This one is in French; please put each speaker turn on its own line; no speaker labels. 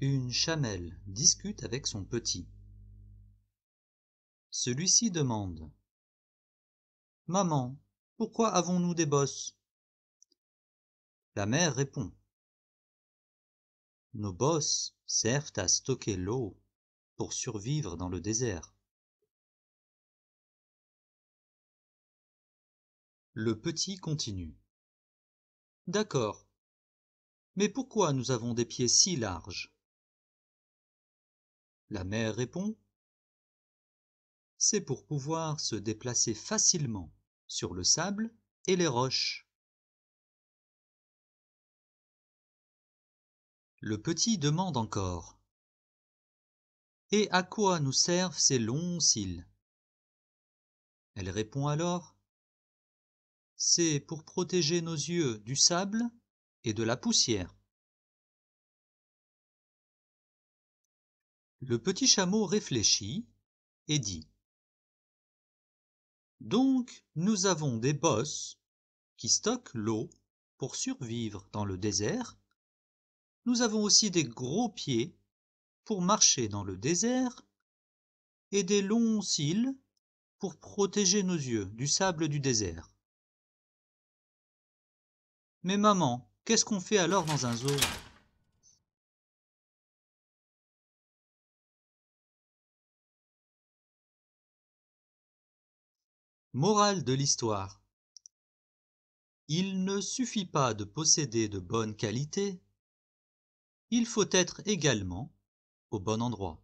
Une chamelle discute avec son petit. Celui-ci demande Maman, pourquoi avons-nous des bosses La mère répond
Nos bosses servent à stocker l'eau pour survivre dans le désert. Le petit continue D'accord. Mais pourquoi nous avons des pieds si larges
la mère répond C'est pour pouvoir se déplacer facilement
sur le sable et les roches. Le petit demande encore.
Et à quoi nous servent ces longs cils Elle répond alors
C'est pour protéger nos yeux du sable et de la poussière. Le petit chameau réfléchit et dit Donc
nous avons des bosses qui stockent l'eau pour survivre dans le désert, nous avons aussi des gros pieds pour marcher dans le désert, et des longs cils pour protéger nos yeux du
sable du désert. Mais maman, qu'est-ce qu'on fait alors dans un zoo Morale de l'histoire Il ne suffit pas de posséder de bonnes qualités, il faut être également au bon endroit.